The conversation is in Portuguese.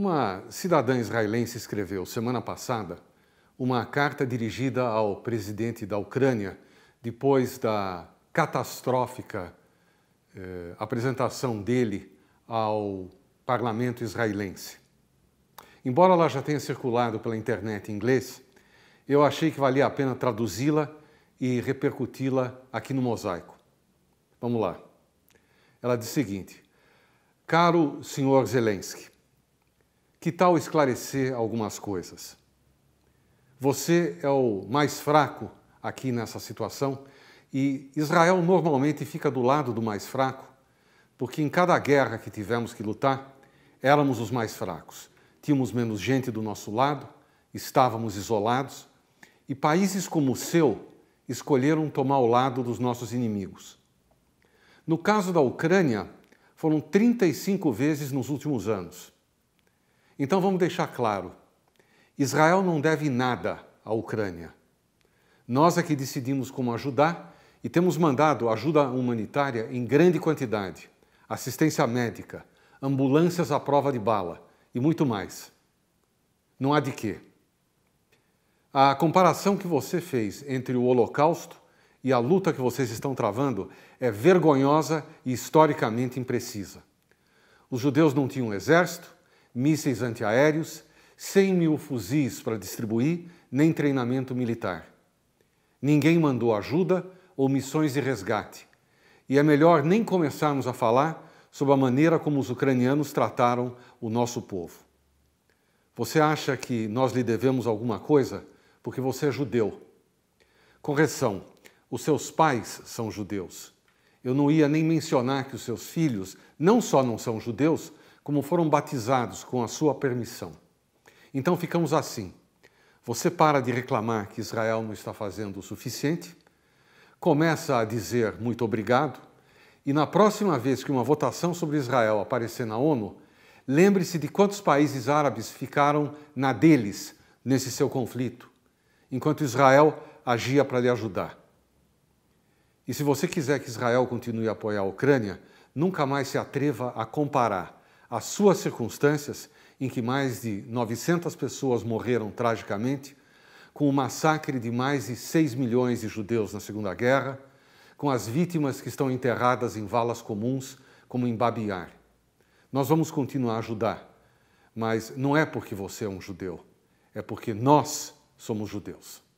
Uma cidadã israelense escreveu semana passada uma carta dirigida ao presidente da Ucrânia depois da catastrófica eh, apresentação dele ao parlamento israelense. Embora ela já tenha circulado pela internet em inglês, eu achei que valia a pena traduzi-la e repercuti-la aqui no mosaico. Vamos lá. Ela diz o seguinte: Caro senhor Zelensky, que tal esclarecer algumas coisas? Você é o mais fraco aqui nessa situação e Israel normalmente fica do lado do mais fraco, porque em cada guerra que tivemos que lutar, éramos os mais fracos. Tínhamos menos gente do nosso lado, estávamos isolados e países como o seu escolheram tomar o lado dos nossos inimigos. No caso da Ucrânia, foram 35 vezes nos últimos anos. Então vamos deixar claro: Israel não deve nada à Ucrânia. Nós é que decidimos como ajudar e temos mandado ajuda humanitária em grande quantidade, assistência médica, ambulâncias à prova de bala e muito mais. Não há de quê. A comparação que você fez entre o Holocausto e a luta que vocês estão travando é vergonhosa e historicamente imprecisa. Os judeus não tinham exército, mísseis antiaéreos, 100 mil fuzis para distribuir, nem treinamento militar. Ninguém mandou ajuda ou missões de resgate. E é melhor nem começarmos a falar sobre a maneira como os ucranianos trataram o nosso povo. Você acha que nós lhe devemos alguma coisa porque você é judeu? Correção: os seus pais são judeus. Eu não ia nem mencionar que os seus filhos não só não são judeus, como foram batizados com a sua permissão. Então ficamos assim. Você para de reclamar que Israel não está fazendo o suficiente, começa a dizer muito obrigado, e na próxima vez que uma votação sobre Israel aparecer na ONU, lembre-se de quantos países árabes ficaram na deles nesse seu conflito, enquanto Israel agia para lhe ajudar. E se você quiser que Israel continue a apoiar a Ucrânia, nunca mais se atreva a comparar as suas circunstâncias, em que mais de 900 pessoas morreram tragicamente, com o massacre de mais de 6 milhões de judeus na Segunda Guerra, com as vítimas que estão enterradas em valas comuns, como em Babiar. Nós vamos continuar a ajudar, mas não é porque você é um judeu, é porque nós somos judeus.